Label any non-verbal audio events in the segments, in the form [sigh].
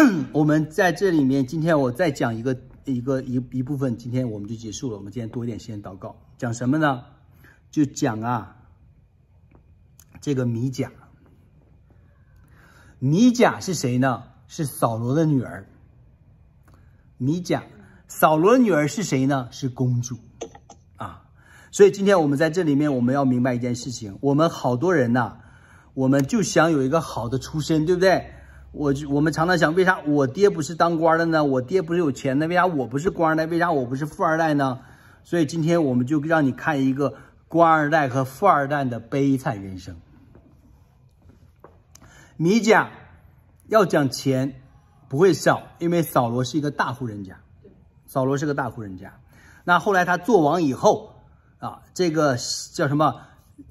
[clears throat] 我们在这里面，今天我再讲一个一个一一部分，今天我们就结束了。我们今天多一点时间祷告，讲什么呢？就讲啊，这个米甲。米甲是谁呢？是扫罗的女儿。米甲，扫罗的女儿是谁呢？是公主啊。所以今天我们在这里面，我们要明白一件事情：我们好多人呐，我们就想有一个好的出身，对不对？我我们常常想，为啥我爹不是当官的呢？我爹不是有钱的，为啥我不是官二代？为啥我不是富二代呢？所以今天我们就让你看一个官二代和富二代的悲惨人生。米甲要讲钱，不会少，因为扫罗是一个大户人家，扫罗是个大户人家。那后来他做王以后啊，这个叫什么？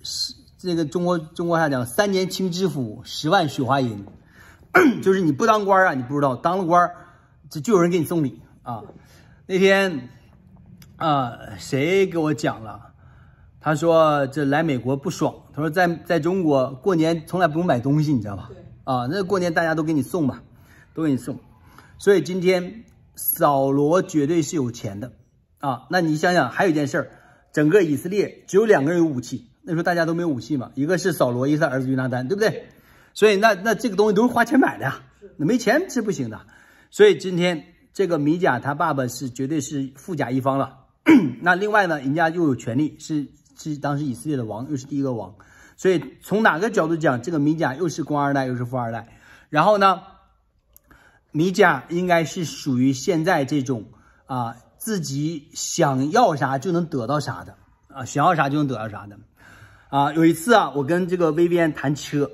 是这个中国中国话讲“三年清知府，十万雪花银”。就是你不当官啊，你不知道，当了官儿，就就有人给你送礼啊。那天，啊，谁给我讲了？他说这来美国不爽。他说在在中国过年从来不用买东西，你知道吧？啊，那过年大家都给你送吧，都给你送。所以今天扫罗绝对是有钱的啊。那你想想，还有一件事儿，整个以色列只有两个人有武器，那时候大家都没有武器嘛。一个是扫罗，一个是儿子约拿丹，对不对？所以那那这个东西都是花钱买的呀，那没钱是不行的。所以今天这个米贾他爸爸是绝对是富甲一方了。[clears throat] 那另外呢，人家又有权利，是是当时以色列的王，又是第一个王。所以从哪个角度讲，这个米贾又是官二代，又是富二代。然后呢，米贾应该是属于现在这种啊，自己想要啥就能得到啥的啊，想要啥就能得到啥的啊。有一次啊，我跟这个薇安谈车。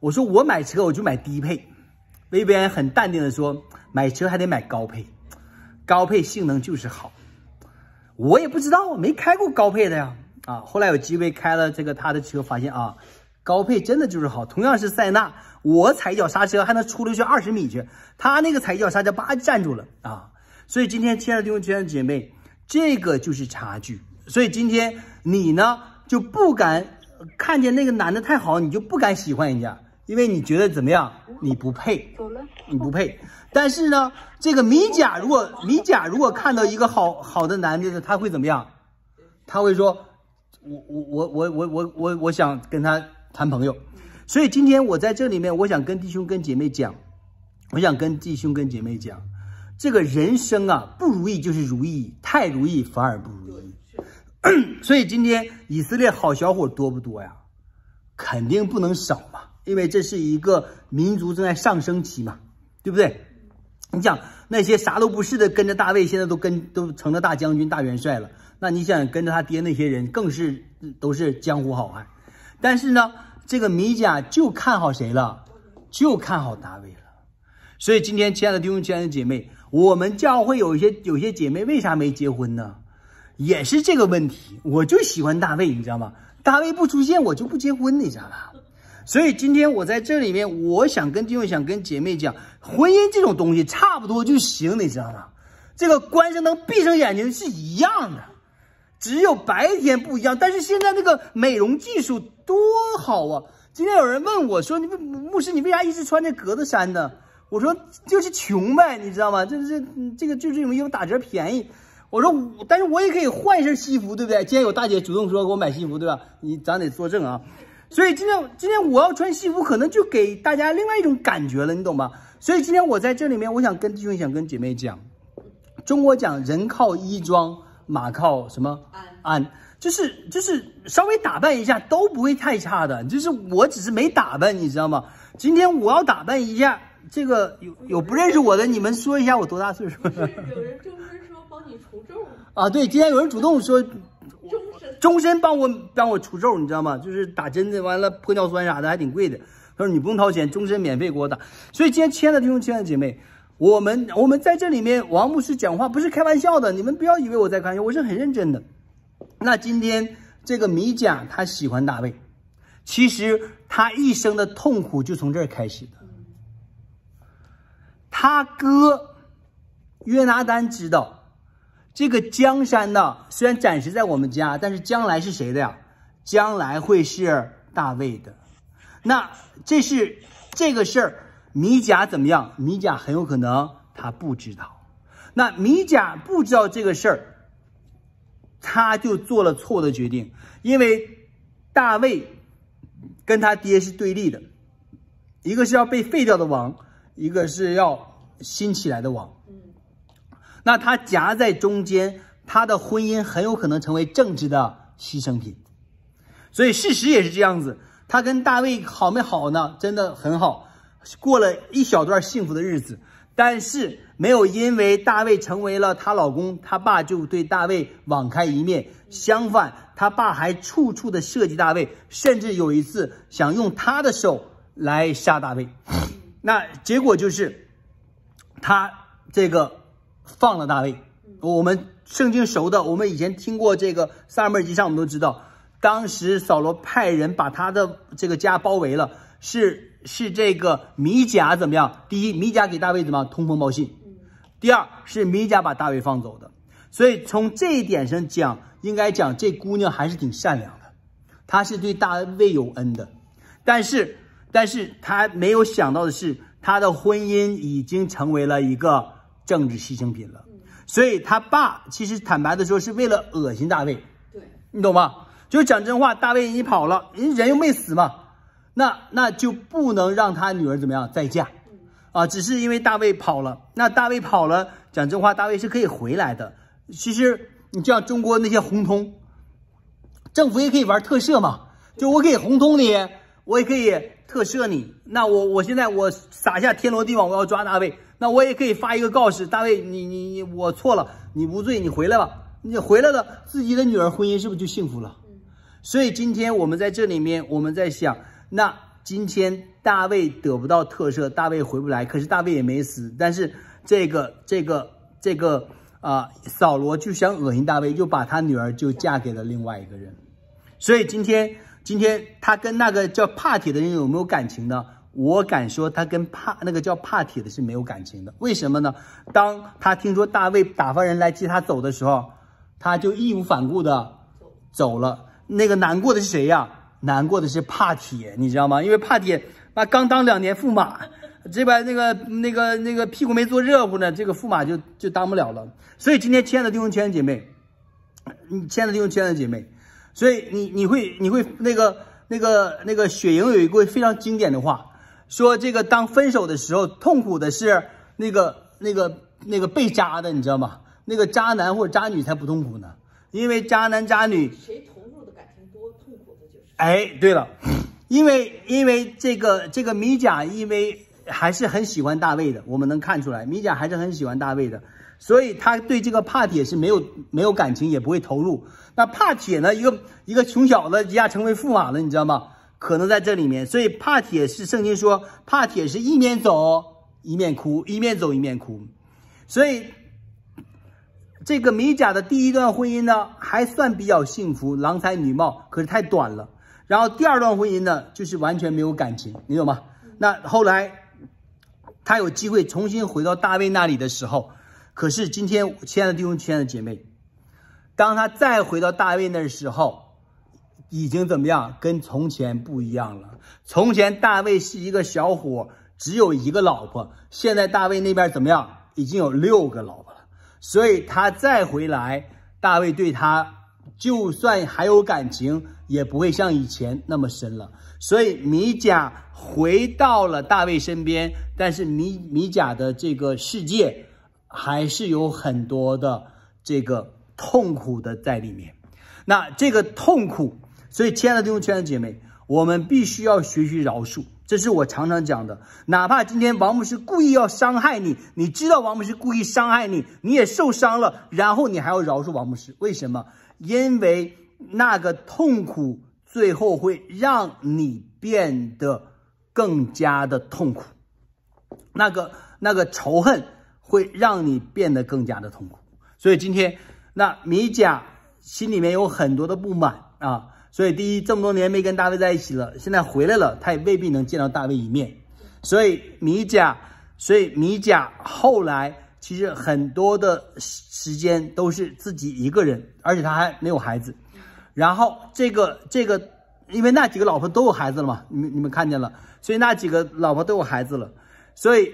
我说我买车我就买低配，薇薇安很淡定的说买车还得买高配，高配性能就是好。我也不知道，没开过高配的呀。啊，后来有机会开了这个他的车，发现啊，高配真的就是好。同样是塞纳，我踩一脚刹车还能出溜去二十米去，他那个踩一脚刹车叭站住了啊。所以今天亲爱的弟兄姐妹，这个就是差距。所以今天你呢就不敢看见那个男的太好，你就不敢喜欢人家。因为你觉得怎么样？你不配，你不配。但是呢，这个米甲如果米甲如果看到一个好好的男的他会怎么样？他会说：“我我我我我我我我想跟他谈朋友。”所以今天我在这里面，我想跟弟兄跟姐妹讲，我想跟弟兄跟姐妹讲，这个人生啊，不如意就是如意，太如意反而不如意。所以今天以色列好小伙多不多呀？肯定不能少嘛。因为这是一个民族正在上升期嘛，对不对？你想那些啥都不是的跟着大卫，现在都跟都成了大将军、大元帅了。那你想跟着他爹那些人，更是都是江湖好汉。但是呢，这个米甲就看好谁了，就看好大卫了。所以，今天亲爱的弟兄、亲爱的姐妹，我们教会有一些有些姐妹为啥没结婚呢？也是这个问题。我就喜欢大卫，你知道吗？大卫不出现，我就不结婚，你知道吧？所以今天我在这里面，我想跟弟兄，想跟姐妹讲，婚姻这种东西差不多就行，你知道吗？这个关上灯闭上眼睛是一样的，只有白天不一样。但是现在那个美容技术多好啊！今天有人问我说：“你们牧师，你为啥一直穿这格子衫呢？”我说：“就是穷呗，你知道吗？就是这个就是因为打折便宜。”我说：“但是我也可以换一身西服，对不对？今天有大姐主动说给我买西服，对吧？你咱得作证啊。”所以今天今天我要穿西服，可能就给大家另外一种感觉了，你懂吧？所以今天我在这里面，我想跟弟兄想跟姐妹讲，中国讲人靠衣装，马靠什么？鞍。就是就是稍微打扮一下都不会太差的，就是我只是没打扮，你知道吗？今天我要打扮一下，这个有有不认识我的，你们说一下我多大岁数？有人就是说帮你除皱啊，对，今天有人主动说。终身帮我帮我除皱，你知道吗？就是打针的，完了玻尿酸啥的，还挺贵的。他说你不用掏钱，终身免费给我打。所以今天亲爱的弟兄姐妹，我们我们在这里面，王牧师讲话不是开玩笑的，你们不要以为我在开玩笑，我是很认真的。那今天这个米甲他喜欢大卫，其实他一生的痛苦就从这儿开始的。他哥约拿丹知道。这个江山呢，虽然暂时在我们家，但是将来是谁的呀？将来会是大卫的。那这是这个事儿，米甲怎么样？米甲很有可能他不知道。那米甲不知道这个事儿，他就做了错误的决定，因为大卫跟他爹是对立的，一个是要被废掉的王，一个是要新起来的王。那他夹在中间，他的婚姻很有可能成为政治的牺牲品。所以事实也是这样子，她跟大卫好没好呢？真的很好，过了一小段幸福的日子。但是没有因为大卫成为了她老公，她爸就对大卫网开一面。相反，她爸还处处的设计大卫，甚至有一次想用他的手来杀大卫。那结果就是，他这个。放了大卫，我们圣经熟的，我们以前听过这个撒母耳记上，我们都知道，当时扫罗派人把他的这个家包围了，是是这个米甲怎么样？第一，米甲给大卫怎么通风报信？第二，是米甲把大卫放走的。所以从这一点上讲，应该讲这姑娘还是挺善良的，她是对大卫有恩的，但是但是她没有想到的是，她的婚姻已经成为了一个。政治牺牲品了，所以他爸其实坦白的说是为了恶心大卫，对你懂吗？就讲真话，大卫你跑了，人人又没死嘛，那那就不能让他女儿怎么样再嫁，啊，只是因为大卫跑了，那大卫跑了，讲真话，大卫是可以回来的。其实你像中国那些红通，政府也可以玩特赦嘛，就我可以红通你，我也可以特赦你，那我我现在我撒下天罗地网，我要抓大卫。那我也可以发一个告示，大卫，你你你，我错了，你无罪，你回来吧，你回来了，自己的女儿婚姻是不是就幸福了？所以今天我们在这里面，我们在想，那今天大卫得不到特赦，大卫回不来，可是大卫也没死，但是这个这个这个啊，扫罗就想恶心大卫，就把他女儿就嫁给了另外一个人，所以今天今天他跟那个叫帕铁的人有没有感情呢？我敢说，他跟帕那个叫帕铁的是没有感情的。为什么呢？当他听说大卫打发人来接他走的时候，他就义无反顾的走了。那个难过的是谁呀？难过的是帕铁，你知道吗？因为帕铁，啊，刚当两年驸马，这边那个那个那个屁股没坐热乎呢，这个驸马就就当不了了。所以今天签了订婚圈姐妹，你签了订婚圈的姐妹，所以你你会你会那个那个那个雪莹有一句非常经典的话。说这个当分手的时候，痛苦的是那个那个那个被渣的，你知道吗？那个渣男或者渣女才不痛苦呢，因为渣男渣女谁投入的感情多，痛苦的就是。哎，对了，因为因为这个这个米贾，因为还是很喜欢大卫的，我们能看出来米贾还是很喜欢大卫的，所以他对这个帕铁是没有没有感情，也不会投入。那帕铁呢，一个一个穷小子一下成为驸马了，你知道吗？可能在这里面，所以帕铁是圣经说帕铁是一面走一面哭，一面走一面哭。所以这个米甲的第一段婚姻呢，还算比较幸福，郎才女貌，可是太短了。然后第二段婚姻呢，就是完全没有感情，你懂吗？那后来他有机会重新回到大卫那里的时候，可是今天亲爱的弟兄亲爱的姐妹，当他再回到大卫那的时候。已经怎么样？跟从前不一样了。从前大卫是一个小伙，只有一个老婆。现在大卫那边怎么样？已经有六个老婆了。所以他再回来，大卫对他就算还有感情，也不会像以前那么深了。所以米甲回到了大卫身边，但是米米甲的这个世界还是有很多的这个痛苦的在里面。那这个痛苦。所以，亲爱的弟兄，亲爱的姐妹，我们必须要学习饶恕，这是我常常讲的。哪怕今天王牧师故意要伤害你，你知道王牧师故意伤害你，你也受伤了，然后你还要饶恕王牧师，为什么？因为那个痛苦最后会让你变得更加的痛苦，那个那个仇恨会让你变得更加的痛苦。所以今天，那米甲心里面有很多的不满啊。所以，第一，这么多年没跟大卫在一起了，现在回来了，他也未必能见到大卫一面。所以，米甲，所以米甲后来其实很多的时间都是自己一个人，而且他还没有孩子。然后，这个这个，因为那几个老婆都有孩子了嘛，你们你们看见了，所以那几个老婆都有孩子了，所以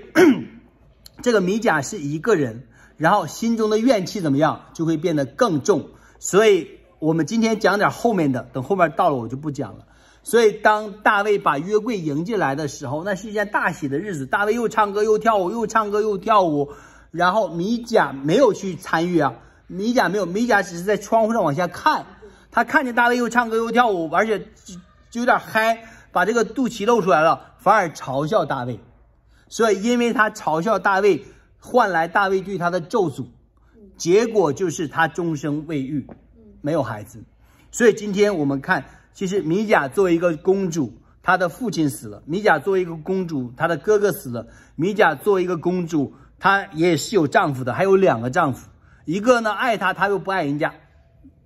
[coughs] 这个米甲是一个人，然后心中的怨气怎么样，就会变得更重。所以。我们今天讲点后面的，等后面到了我就不讲了。所以，当大卫把约柜迎进来的时候，那是一件大喜的日子。大卫又唱歌又跳舞，又唱歌又跳舞。然后米甲没有去参与啊，米甲没有，米甲只是在窗户上往下看。他看见大卫又唱歌又跳舞，而且就就有点嗨，把这个肚脐露出来了，反而嘲笑大卫。所以，因为他嘲笑大卫，换来大卫对他的咒诅，结果就是他终生未愈。没有孩子，所以今天我们看，其实米甲作为一个公主，她的父亲死了；米甲作为一个公主，她的哥哥死了；米甲作为一个公主，她也是有丈夫的，还有两个丈夫，一个呢爱她，她又不爱人家，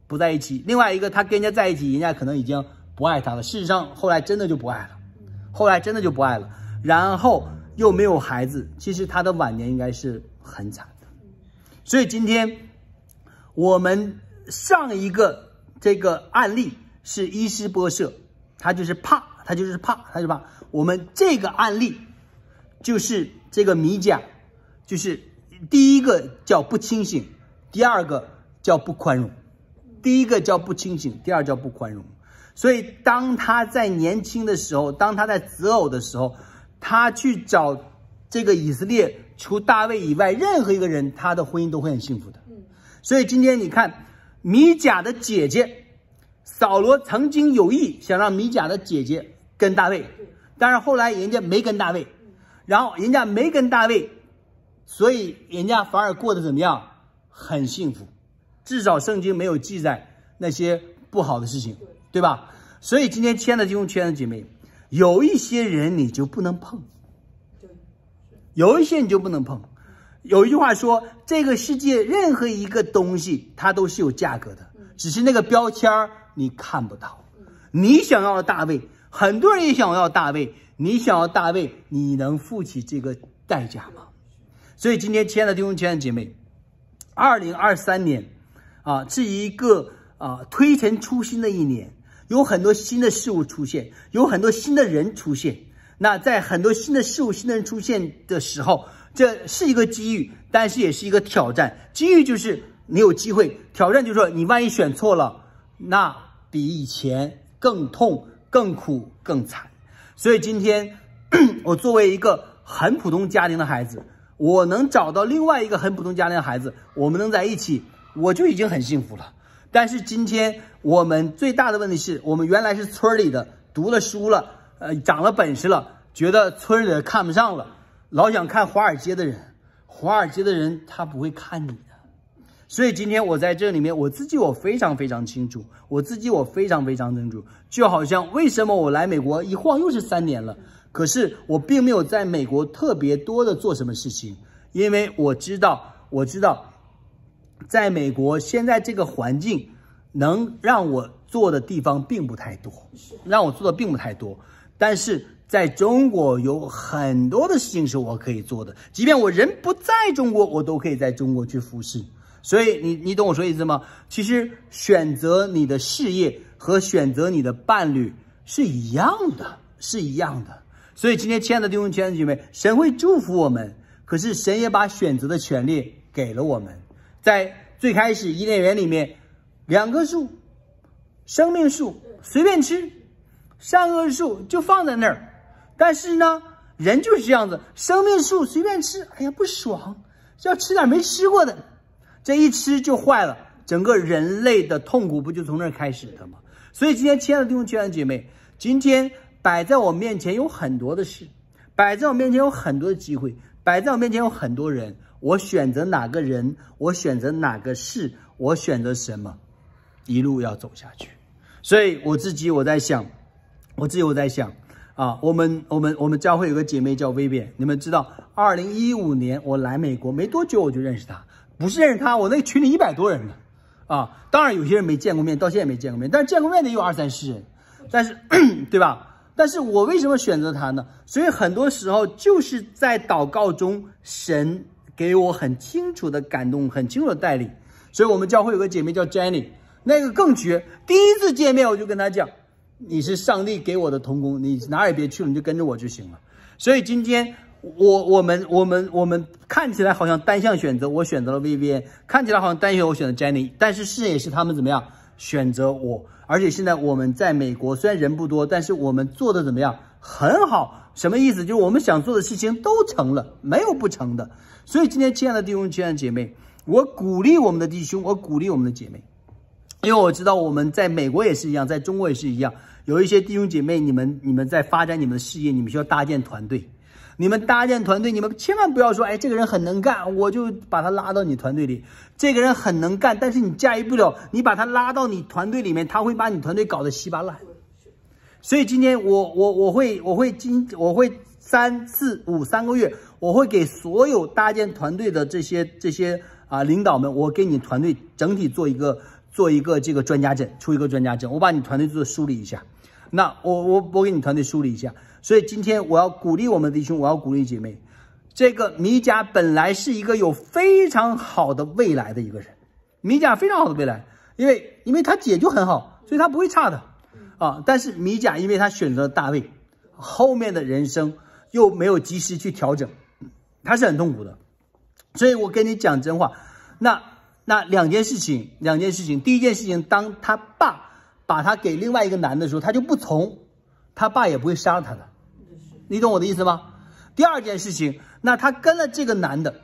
不在一起；另外一个她跟人家在一起，人家可能已经不爱她了。事实上，后来真的就不爱了，后来真的就不爱了。然后又没有孩子，其实她的晚年应该是很惨的。所以今天我们。上一个这个案例是伊斯波社，他就是怕，他就是怕，他就怕。我们这个案例就是这个米甲，就是第一个叫不清醒，第二个叫不宽容。第一个叫不清醒，第二叫不宽容。所以，当他在年轻的时候，当他在择偶的时候，他去找这个以色列除大卫以外任何一个人，他的婚姻都会很幸福的。所以今天你看。米甲的姐姐扫罗曾经有意想让米甲的姐姐跟大卫，但是后来人家没跟大卫，然后人家没跟大卫，所以人家反而过得怎么样？很幸福，至少圣经没有记载那些不好的事情，对吧？所以今天签的金融圈子姐妹，有一些人你就不能碰，有一些你就不能碰。有一句话说：“这个世界任何一个东西，它都是有价格的，只是那个标签你看不到。”你想要大卫，很多人也想要大卫。你想要大卫，你能付起这个代价吗？所以，今天，亲爱的弟兄姐妹，二零二三年，啊，是一个啊推陈出新的一年，有很多新的事物出现，有很多新的人出现。那在很多新的事物、新的人出现的时候，这是一个机遇，但是也是一个挑战。机遇就是你有机会，挑战就是说你万一选错了，那比以前更痛、更苦、更惨。所以今天，[clears throat] 我作为一个很普通家庭的孩子，我能找到另外一个很普通家庭的孩子，我们能在一起，我就已经很幸福了。但是今天我们最大的问题是我们原来是村里的，读了书了，呃，长了本事了，觉得村里看不上了。老想看华尔街的人，华尔街的人他不会看你的，所以今天我在这里面，我自己我非常非常清楚，我自己我非常非常清楚，就好像为什么我来美国一晃又是三年了，可是我并没有在美国特别多的做什么事情，因为我知道，我知道，在美国现在这个环境，能让我做的地方并不太多，让我做的并不太多，但是。在中国有很多的事情是我可以做的，即便我人不在中国，我都可以在中国去服侍。所以你你懂我说意思吗？其实选择你的事业和选择你的伴侣是一样的，是一样的。所以今天亲爱的弟兄姐妹，神会祝福我们，可是神也把选择的权利给了我们。在最开始伊甸园里面，两棵树，生命树随便吃，善恶树就放在那儿。但是呢，人就是这样子，生命树随便吃，哎呀不爽，要吃点没吃过的，这一吃就坏了，整个人类的痛苦不就从那儿开始的吗？所以，今天亲爱的弟兄、亲爱的姐妹，今天摆在我面前有很多的事，摆在我面前有很多的机会，摆在我面前有很多人，我选择哪个人，我选择哪个事，我选择什么，一路要走下去。所以，我自己我在想，我自己我在想。啊，我们我们我们教会有个姐妹叫薇 n 你们知道，二零一五年我来美国没多久，我就认识她，不是认识她，我那群里一百多人呢，啊，当然有些人没见过面，到现在没见过面，但是见过面的有二三十人，但是，[clears throat] 对吧？但是我为什么选择她呢？所以很多时候就是在祷告中，神给我很清楚的感动，很清楚的带领。所以我们教会有个姐妹叫 Jenny，那个更绝，第一次见面我就跟她讲。你是上帝给我的童工，你哪也别去了，你就跟着我就行了。所以今天我我们我们我们看起来好像单向选择，我选择了 V V N，看起来好像单选我选择 Jenny，但是事业也是他们怎么样选择我，而且现在我们在美国虽然人不多，但是我们做的怎么样很好？什么意思？就是我们想做的事情都成了，没有不成的。所以今天亲爱的弟兄，亲爱的姐妹，我鼓励我们的弟兄，我鼓励我们的姐妹，因为我知道我们在美国也是一样，在中国也是一样。有一些弟兄姐妹，你们你们在发展你们的事业，你们需要搭建团队。你们搭建团队，你们千万不要说，哎，这个人很能干，我就把他拉到你团队里。这个人很能干，但是你驾驭不了，你把他拉到你团队里面，他会把你团队搞得稀巴烂。所以今天我我我会我会今我会三四五三个月，我会给所有搭建团队的这些这些啊领导们，我给你团队整体做一个做一个这个专家诊，出一个专家诊，我把你团队做梳理一下。那我我我给你团队梳理一下，所以今天我要鼓励我们的弟兄，我要鼓励姐妹。这个米甲本来是一个有非常好的未来的一个人，米甲非常好的未来，因为因为他姐就很好，所以他不会差的啊。但是米甲因为他选择了大卫，后面的人生又没有及时去调整，他是很痛苦的。所以我跟你讲真话，那那两件事情，两件事情，第一件事情当他爸。把他给另外一个男的时候，他就不从，他爸也不会杀了他的，你懂我的意思吗？第二件事情，那他跟了这个男的，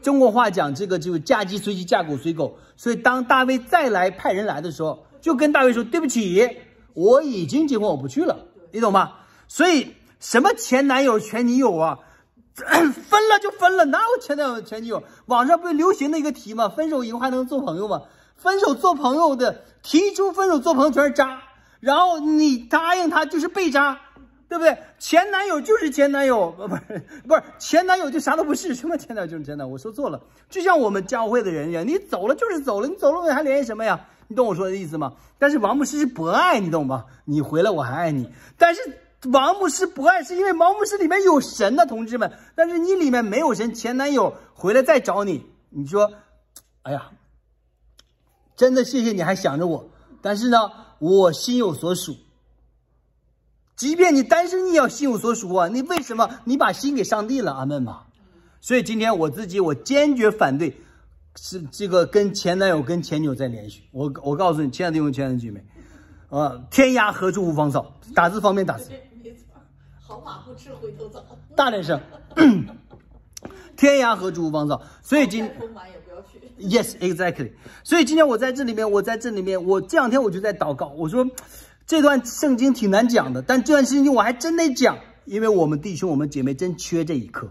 中国话讲这个就嫁鸡随鸡嫁狗随狗，所以当大卫再来派人来的时候，就跟大卫说对不起，我已经结婚，我不去了，你懂吗？所以什么前男友前女友啊，[coughs] 分了就分了，哪有前男友前女友？网上不是流行的一个题吗？分手以后还能做朋友吗？分手做朋友的提出分手做朋友全是渣，然后你答应他就是被渣，对不对？前男友就是前男友，不是不是前男友就啥都不是，什么前男友就是前男友，我说错了。就像我们教会的人一样，你走了就是走了，你走了你还联系什么呀？你懂我说的意思吗？但是王牧师是博爱，你懂吗？你回来我还爱你。但是王牧师博爱是因为王牧师里面有神的同志们，但是你里面没有神，前男友回来再找你，你说，哎呀。真的谢谢你还想着我，但是呢，我心有所属。即便你单身，你也要心有所属啊！你为什么你把心给上帝了？阿门吧。所以今天我自己，我坚决反对，是这个跟前男友、跟前女友再联系。我我告诉你，亲爱的弟兄亲爱的姐妹，啊，天涯何处无芳草？打字方便打字。没错，好马不吃回头草。大点声，[coughs] 天涯何处无芳草？所以今。Yes, exactly。所以今天我在这里面，我在这里面，我这两天我就在祷告。我说，这段圣经挺难讲的，但这段圣经我还真得讲，因为我们弟兄我们姐妹真缺这一课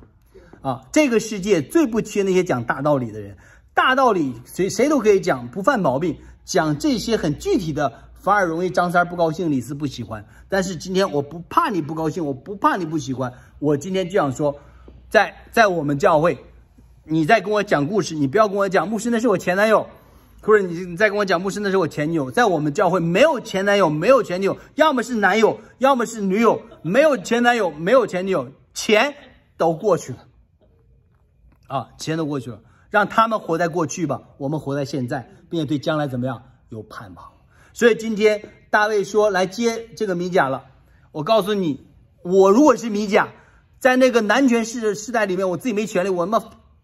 啊。这个世界最不缺那些讲大道理的人，大道理谁谁都可以讲，不犯毛病。讲这些很具体的，反而容易张三不高兴，李四不喜欢。但是今天我不怕你不高兴，我不怕你不喜欢，我今天就想说，在在我们教会。你在跟我讲故事，你不要跟我讲牧师那是我前男友，或者你你在跟我讲牧师那是我前女友。在我们教会没有前男友，没有前女友，要么是男友，要么是女友，没有前男友，没有前女友，钱都过去了，啊，钱都过去了，让他们活在过去吧，我们活在现在，并且对将来怎么样有盼望。所以今天大卫说来接这个米甲了，我告诉你，我如果是米甲。在那个男权世世代里面，我自己没权利，我妈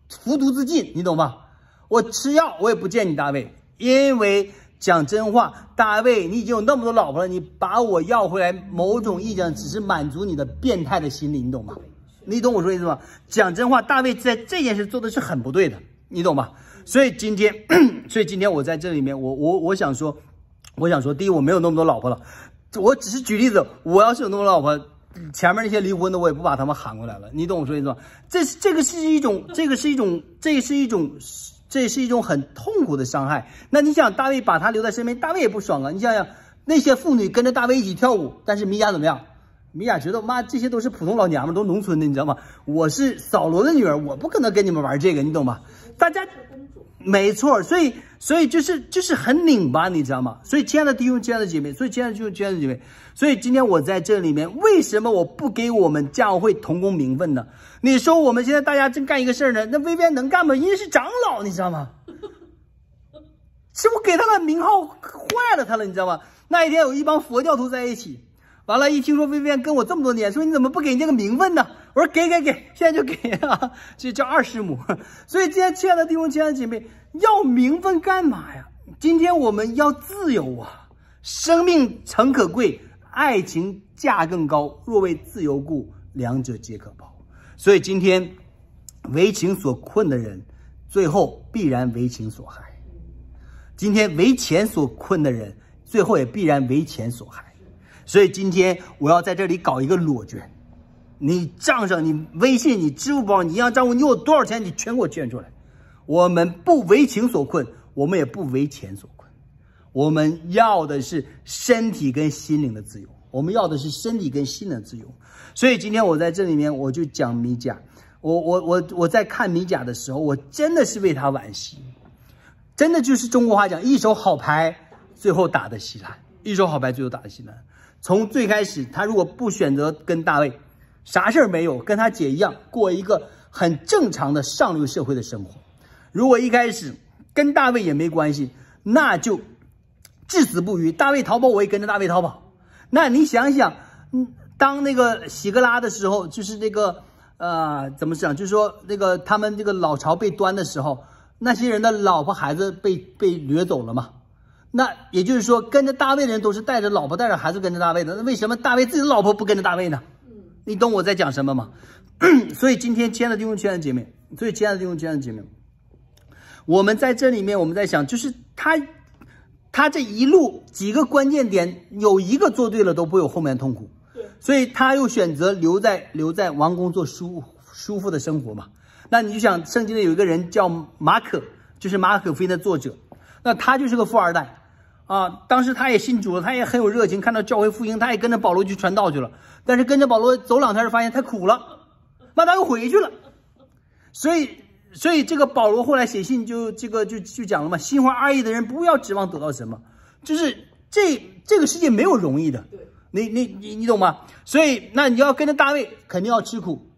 服毒自尽，你懂吧？我吃药，我也不见你大卫，因为讲真话，大卫，你已经有那么多老婆了，你把我要回来，某种意义上只是满足你的变态的心理，你懂吗？你懂我说意思吗？讲真话，大卫在这件事做的是很不对的，你懂吗？所以今天，[clears throat] 所以今天我在这里面，我我我想说，我想说，第一，我没有那么多老婆了，我只是举例子，我要是有那么多老婆。前面那些离婚的我也不把他们喊过来了，你懂我说意思吗？这这个是一种，这个是一种，这是一种，这是一种很痛苦的伤害。那你想大卫把他留在身边，大卫也不爽啊。你想想那些妇女跟着大卫一起跳舞，但是米娅怎么样？米娅觉得妈这些都是普通老娘们，都农村的，你知道吗？我是扫罗的女儿，我不可能跟你们玩这个，你懂吗？大家。没错，所以所以就是就是很拧巴，你知道吗？所以亲爱的弟兄，亲爱的姐妹，所以亲爱的弟兄，亲爱的姐妹，所以今天我在这里面，为什么我不给我们教会同工名分呢？你说我们现在大家正干一个事儿呢，那薇安能干吗？因为是长老，你知道吗？是不给他的名号坏了他了，你知道吗？那一天有一帮佛教徒在一起，完了，一听说薇安跟我这么多年，说你怎么不给人家个名分呢？我说给给给，现在就给啊！就叫二十亩。[laughs] 所以今天亲爱的弟兄、亲爱的姐妹，要名分干嘛呀？今天我们要自由啊！生命诚可贵，爱情价更高。若为自由故，两者皆可抛。所以今天为情所困的人，最后必然为情所害；今天为钱所困的人，最后也必然为钱所害。所以今天我要在这里搞一个裸捐。你账上，你微信，你支付宝，你银行账户，你有多少钱，你全给我捐出来。我们不为情所困，我们也不为钱所困，我们要的是身体跟心灵的自由，我们要的是身体跟心灵自由。所以今天我在这里面，我就讲米甲。我我我我在看米甲的时候，我真的是为他惋惜，真的就是中国话讲，一手好牌，最后打的稀烂。一手好牌，最后打的稀烂。从最开始，他如果不选择跟大卫。啥事儿没有，跟他姐一样过一个很正常的上流社会的生活。如果一开始跟大卫也没关系，那就至死不渝。大卫逃跑，我也跟着大卫逃跑。那你想想，嗯，当那个希格拉的时候，就是这个呃，怎么讲？就是说那个他们这个老巢被端的时候，那些人的老婆孩子被被掠走了嘛。那也就是说，跟着大卫的人都是带着老婆带着孩子跟着大卫的。那为什么大卫自己的老婆不跟着大卫呢？你懂我在讲什么吗？[clears throat] 所以今天亲爱的弟兄、亲爱的姐妹，所以亲爱的弟兄、亲爱的姐妹，我们在这里面，我们在想，就是他，他这一路几个关键点，有一个做对了，都不有后面痛苦。对，所以他又选择留在留在王宫做舒舒服的生活嘛。那你就想，圣经里有一个人叫马可，就是马可福音的作者，那他就是个富二代。啊，当时他也信主，了，他也很有热情。看到教会复兴，他也跟着保罗去传道去了。但是跟着保罗走两天，就发现太苦了，那他又回去了。所以，所以这个保罗后来写信就这个就就讲了嘛：心怀爱意的人不要指望得到什么，就是这这个世界没有容易的。你你你你懂吗？所以，那你要跟着大卫，肯定要吃苦。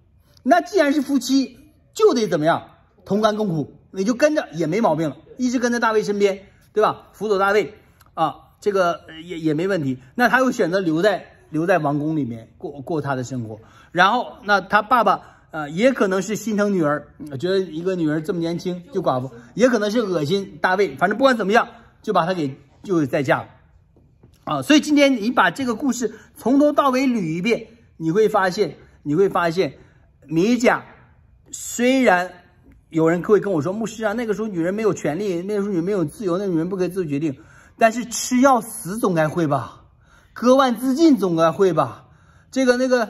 那既然是夫妻，就得怎么样，同甘共苦。你就跟着也没毛病了，一直跟在大卫身边，对吧？辅佐大卫。啊，这个也也没问题。那他又选择留在留在王宫里面过过他的生活。然后，那他爸爸呃，也可能是心疼女儿，觉得一个女儿这么年轻就寡妇，也可能是恶心大卫。反正不管怎么样，就把他给就再嫁了。啊，所以今天你把这个故事从头到尾捋一遍，你会发现，你会发现，米甲虽然有人会跟我说，牧师啊，那个时候女人没有权利，那个时候女人没有自由，那女人不可以做决定。但是吃药死总该会吧，割腕自尽总该会吧，这个那个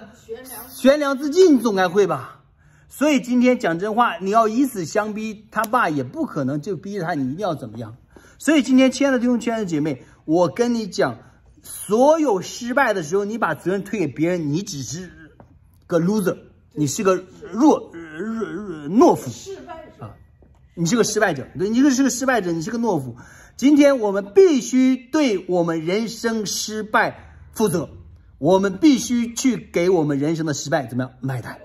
悬梁自尽总该会吧。所以今天讲真话，你要以死相逼，他爸也不可能就逼着他你一定要怎么样。所以今天亲爱的弟兄亲爱的姐妹，我跟你讲，所有失败的时候，你把责任推给别人，你只是个 loser，你是个弱弱懦夫，失败者，你是个失败者，你是个失败者，你是个懦夫。今天我们必须对我们人生失败负责，我们必须去给我们人生的失败怎么样买单？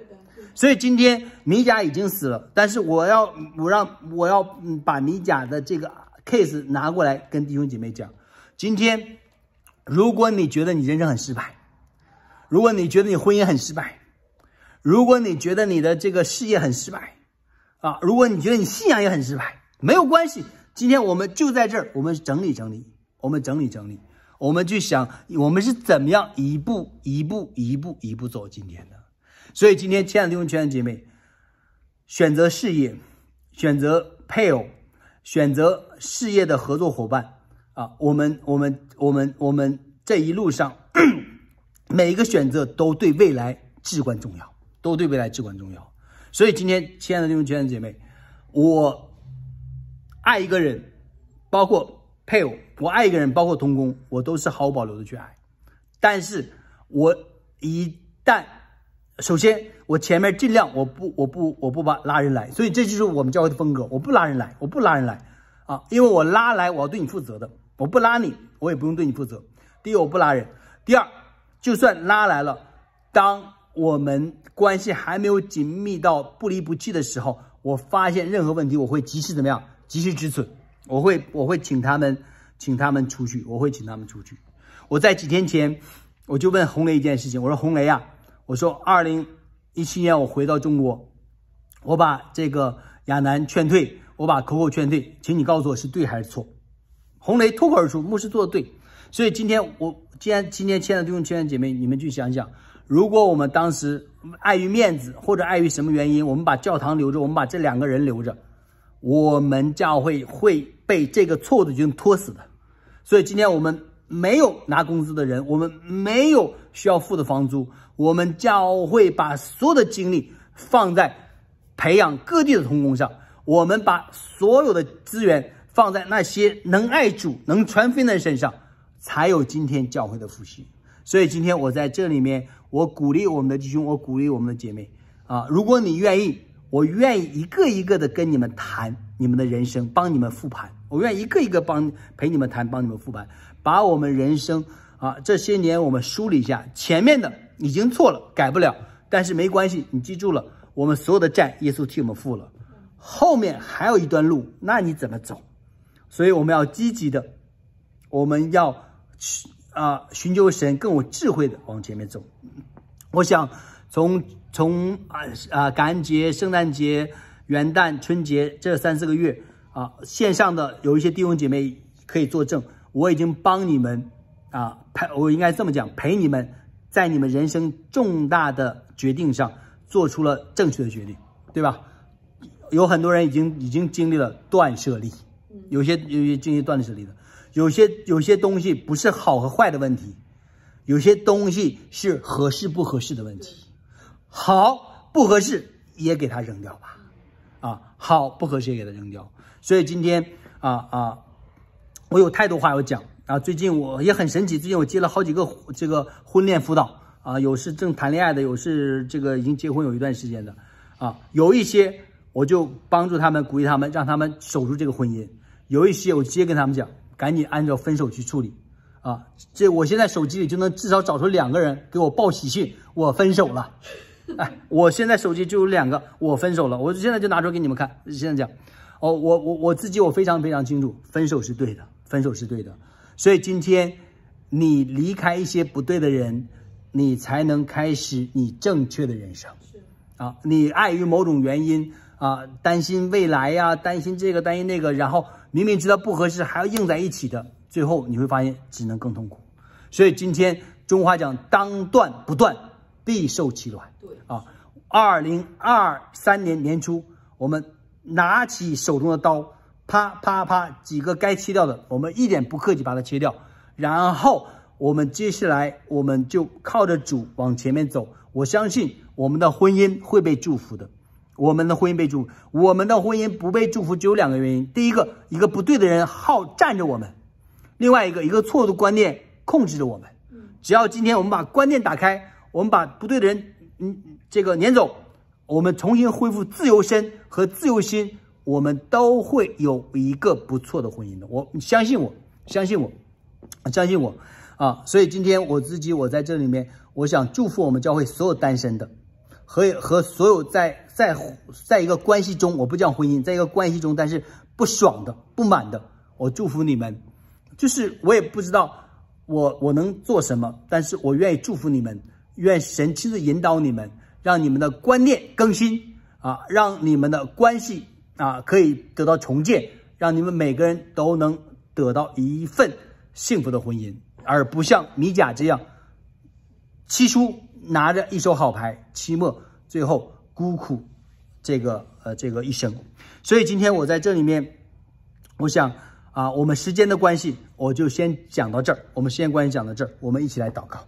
所以今天米甲已经死了，但是我要我让我要把米甲的这个 case 拿过来跟弟兄姐妹讲。今天，如果你觉得你人生很失败，如果你觉得你婚姻很失败，如果你觉得你的这个事业很失败，啊，如果你觉得你信仰也很失败，没有关系。今天我们就在这儿，我们整理整理，我们整理整理，我们就想，我们是怎么样一步一步一步一步走今天的。所以今天，亲爱的弟兄姐妹，选择事业，选择配偶，选择事业的合作伙伴啊，我们我们我们我们这一路上 [clears throat] 每一个选择都对未来至关重要，都对未来至关重要。所以今天，亲爱的弟兄姐妹，我。爱一个人，包括配偶，我爱一个人，包括同工，我都是毫无保留的去爱。但是，我一旦首先，我前面尽量我不我不我不把拉人来，所以这就是我们教会的风格，我不拉人来，我不拉人来啊，因为我拉来，我要对你负责的，我不拉你，我也不用对你负责。第一，我不拉人；第二，就算拉来了，当我们关系还没有紧密到不离不弃的时候，我发现任何问题，我会及时怎么样？及时止损，我会我会请他们请他们出去，我会请他们出去。我在几天前我就问红雷一件事情，我说红雷呀，我说二零一七年我回到中国，我把这个亚楠劝退，我把 Coco 劝退，请你告诉我是对还是错？红雷脱口而出，牧师做的对。所以今天我既然今天亲爱的弟兄、亲爱的姐妹，你们去想想，如果我们当时碍于面子或者碍于什么原因，我们把教堂留着，我们把这两个人留着。我们教会会被这个错误的决定拖死的，所以今天我们没有拿工资的人，我们没有需要付的房租，我们教会把所有的精力放在培养各地的同工上，我们把所有的资源放在那些能爱主、能传福音的人身上，才有今天教会的复兴。所以今天我在这里面，我鼓励我们的弟兄，我鼓励我们的姐妹啊，如果你愿意。我愿意一个一个的跟你们谈你们的人生，帮你们复盘。我愿意一个一个帮陪你们谈，帮你们复盘，把我们人生啊这些年我们梳理一下，前面的已经错了，改不了，但是没关系，你记住了，我们所有的债耶稣替我们付了。后面还有一段路，那你怎么走？所以我们要积极的，我们要去啊寻求神更有智慧的往前面走。我想。从从啊啊，感恩节、圣诞节、元旦、春节这三四个月啊，线上的有一些弟兄姐妹可以作证，我已经帮你们啊陪，我应该这么讲，陪你们在你们人生重大的决定上做出了正确的决定，对吧？有很多人已经已经经历了断舍离，有些有些经历断舍离的，有些有些东西不是好和坏的问题，有些东西是合适不合适的问题。好不合适也给他扔掉吧，啊，好不合适也给他扔掉。所以今天啊啊，我有太多话要讲啊。最近我也很神奇，最近我接了好几个这个婚恋辅导啊，有是正谈恋爱的，有是这个已经结婚有一段时间的啊，有一些我就帮助他们鼓励他们，让他们守住这个婚姻；有一些我直接跟他们讲，赶紧按照分手去处理啊。这我现在手机里就能至少找出两个人给我报喜讯，我分手了。[laughs] 哎，我现在手机就有两个，我分手了，我现在就拿出来给你们看。现在讲，哦，我我我自己我非常非常清楚，分手是对的，分手是对的。所以今天你离开一些不对的人，你才能开始你正确的人生。是啊，你碍于某种原因啊，担心未来呀，担心这个担心那个，然后明明知道不合适还要硬在一起的，最后你会发现只能更痛苦。所以今天中华讲当断不断。必受其乱。对啊，二零二三年年初，我们拿起手中的刀，啪啪啪，几个该切掉的，我们一点不客气把它切掉。然后我们接下来，我们就靠着主往前面走。我相信我们的婚姻会被祝福的。我们的婚姻被祝福，我们的婚姻不被祝福，只有两个原因：第一个，一个不对的人好占着我们；另外一个，一个错误的观念控制着我们。只要今天我们把观念打开。我们把不对的人，嗯，这个撵走，我们重新恢复自由身和自由心，我们都会有一个不错的婚姻的。我，相信我，相信我，相信我啊！所以今天我自己，我在这里面，我想祝福我们教会所有单身的，和和所有在在在一个关系中，我不讲婚姻，在一个关系中，但是不爽的、不满的，我祝福你们。就是我也不知道我我能做什么，但是我愿意祝福你们。愿神亲自引导你们，让你们的观念更新啊，让你们的关系啊可以得到重建，让你们每个人都能得到一份幸福的婚姻，而不像米甲这样，七叔拿着一手好牌，七末最后孤苦这个呃这个一生。所以今天我在这里面，我想啊，我们时间的关系，我就先讲到这儿。我们时间关系讲到这儿，我们一起来祷告。